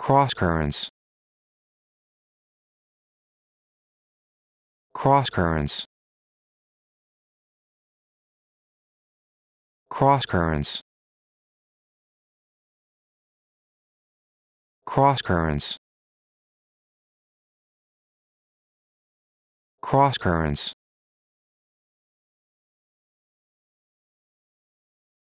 cross currents cross currents cross currents cross currents cross currents